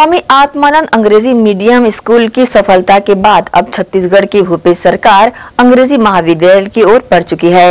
स्वामी आत्मानंद अंग्रेजी medium school की सफलता के बाद अब छत्तीसगढ़ की भूपेश सरकार अंग्रेजी महाविद्यालय की ओर पढ़ चुकी है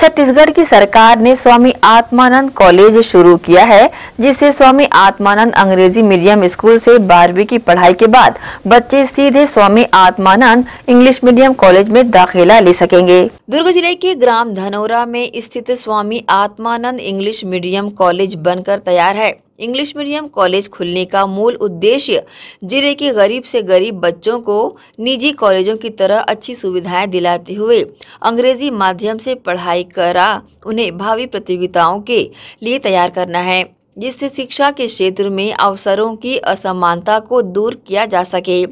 छत्तीसगढ़ की सरकार ने स्वामी आत्मानंद कॉलेज शुरू किया है जिससे स्वामी आत्मानंद अंग्रेजी मीडियम स्कूल से बारहवीं की पढ़ाई के बाद बच्चे सीधे Swami Atmanand English medium college में दाखिला ले सकेंगे दुर्ग जिले के ग्राम धनौरा में स्थित Swami Atmanand English medium college बनकर तैयार है इंग्लिश मीडियम कॉलेज खुलने का मूल उद्देश्य जिले के गरीब से गरीब बच्चों को निजी कॉलेजों की तरह अच्छी सुविधाएं दिलाते हुए अंग्रेजी माध्यम से पढ़ाई करा उन्हें भावी प्रतियोगिताओं के लिए तैयार करना है जिससे शिक्षा के क्षेत्र में अवसरों की असमानता को दूर किया जा सके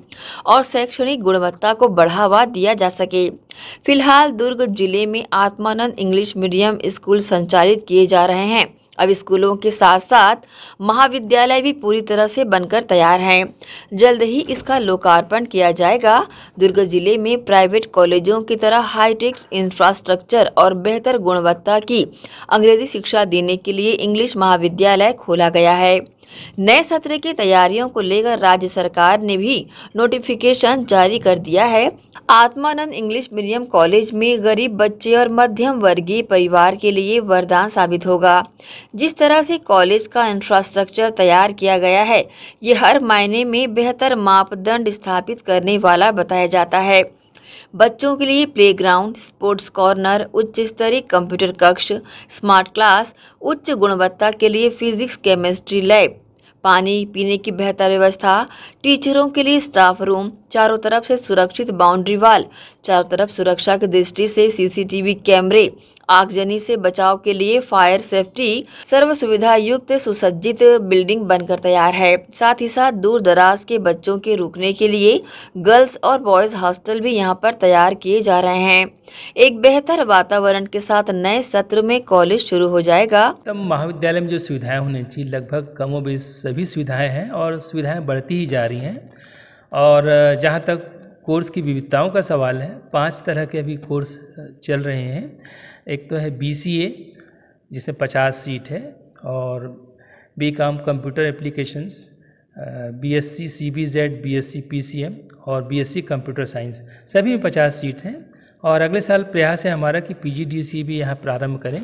और शैक्षणिक गुणवत्ता को बढ़ावा दिया जा सके फिलहाल दुर्ग जिले में आत्मानंद इंग्लिश मीडियम स्कूल संचालित किए जा रहे हैं अब स्कूलों के साथ साथ महाविद्यालय भी पूरी तरह से बनकर तैयार हैं जल्द ही इसका लोकार्पण किया जाएगा दुर्ग जिले में प्राइवेट कॉलेजों की तरह हाईटेक इंफ्रास्ट्रक्चर और बेहतर गुणवत्ता की अंग्रेजी शिक्षा देने के लिए इंग्लिश महाविद्यालय खोला गया है नए सत्र की तैयारियों को लेकर राज्य सरकार ने भी नोटिफिकेशन जारी कर दिया है आत्मानंद इंग्लिश मीडियम कॉलेज में गरीब बच्चे और मध्यम वर्गीय परिवार के लिए वरदान साबित होगा जिस तरह से कॉलेज का इंफ्रास्ट्रक्चर तैयार किया गया है ये हर मायने में बेहतर मापदंड स्थापित करने वाला बताया जाता है बच्चों के लिए प्लेग्राउंड स्पोर्ट्स कॉर्नर उच्च स्तरीय कंप्यूटर कक्ष स्मार्ट क्लास उच्च गुणवत्ता के लिए फिजिक्स केमिस्ट्री लैब पानी पीने की बेहतर व्यवस्था टीचरों के लिए स्टाफ रूम चारों तरफ से सुरक्षित बाउंड्री वाल चारों तरफ सुरक्षा की दृष्टि से सीसीटीवी कैमरे आगजनी से बचाव के लिए फायर सेफ्टी सर्व सुविधा युक्त सुसज्जित बिल्डिंग बनकर तैयार है साथ ही साथ दूर दराज के बच्चों के रुकने के लिए गर्ल्स और बॉयज हॉस्टल भी यहाँ पर तैयार किए जा रहे हैं एक बेहतर वातावरण के साथ नए सत्र में कॉलेज शुरू हो जाएगा तो महाविद्यालय में जो सुविधाएं होनी चाहिए लगभग कमो सभी सुविधाएं हैं और सुविधाएं बढ़ती ही जा रही है और जहाँ तक कोर्स की विविधताओं का सवाल है पांच तरह के अभी कोर्स चल रहे हैं एक तो है बीसीए जिसमें पचास सीट है और B com computer applications B S C C B Z B S C P C M और B S C computer science सभी में पचास सीट हैं और अगले साल प्रयास है हमारा कि पी जी डी सी भी यहाँ प्रारंभ करें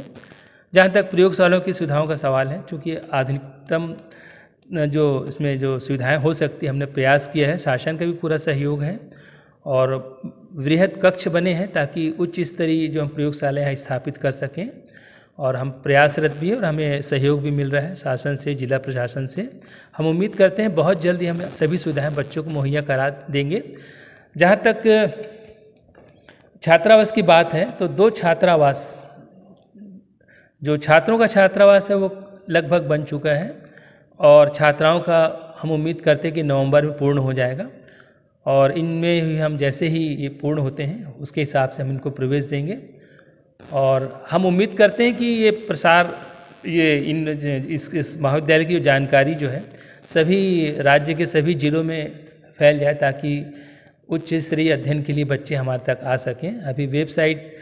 जहाँ तक प्रयोगशालाओं की सुविधाओं का सवाल है चूँकि आधुनिकतम जो इसमें जो सुविधाएं हो सकती है हमने प्रयास किया है शासन का भी पूरा सहयोग है और वृहद कक्ष बने हैं ताकि उच्च स्तरीय जो हम प्रयोगशालाएँ स्थापित कर सकें और हम प्रयासरत भी और हमें सहयोग भी मिल रहा है शासन से जिला प्रशासन से हम उम्मीद करते हैं बहुत जल्दी हम सभी सुविधाएं बच्चों को मुहैया करा देंगे जहाँ तक छात्रावास की बात है तो दो छात्रावास जो छात्रों का छात्रावास है वो लगभग बन चुका है और छात्राओं का हम उम्मीद करते हैं कि नवंबर में पूर्ण हो जाएगा और इनमें ही हम जैसे ही ये पूर्ण होते हैं उसके हिसाब से हम इनको प्रवेश देंगे और हम उम्मीद करते हैं कि ये प्रसार ये इन इस, इस महाविद्यालय की जानकारी जो है सभी राज्य के सभी ज़िलों में फैल जाए ताकि उच्च स्तरीय अध्ययन के लिए बच्चे हमारे तक आ सकें अभी वेबसाइट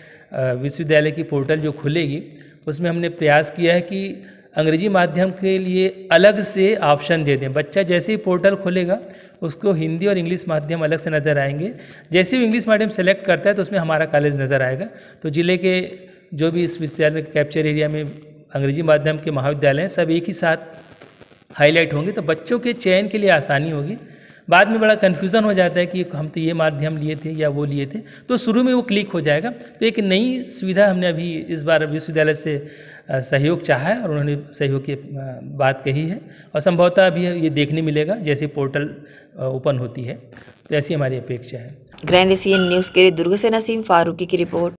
विश्वविद्यालय की पोर्टल जो खुलेगी उसमें हमने प्रयास किया है कि अंग्रेजी माध्यम के लिए अलग से ऑप्शन दे दें बच्चा जैसे ही पोर्टल खोलेगा उसको हिंदी और इंग्लिश माध्यम अलग से नज़र आएंगे जैसे ही इंग्लिश माध्यम सेलेक्ट करता है तो उसमें हमारा कॉलेज नज़र आएगा तो ज़िले के जो भी इस विश्वविद्यालय के कैप्चर एरिया में अंग्रेजी माध्यम के महाविद्यालय हैं सब एक ही साथ हाईलाइट होंगे तो बच्चों के चयन के लिए आसानी होगी बाद में बड़ा कन्फ्यूज़न हो जाता है कि हम तो ये माध्यम लिए थे या वो लिए थे तो शुरू में वो क्लिक हो जाएगा तो एक नई सुविधा हमने अभी इस बार विश्वविद्यालय से सहयोग चाहा है और उन्होंने सहयोग की बात कही है और संभवतः अभी ये देखने मिलेगा जैसे पोर्टल ओपन होती है तो ऐसी हमारी अपेक्षा है ग्रैंड एशियन न्यूज़ के लिए दुर्ग से नसीम फारूकी की रिपोर्ट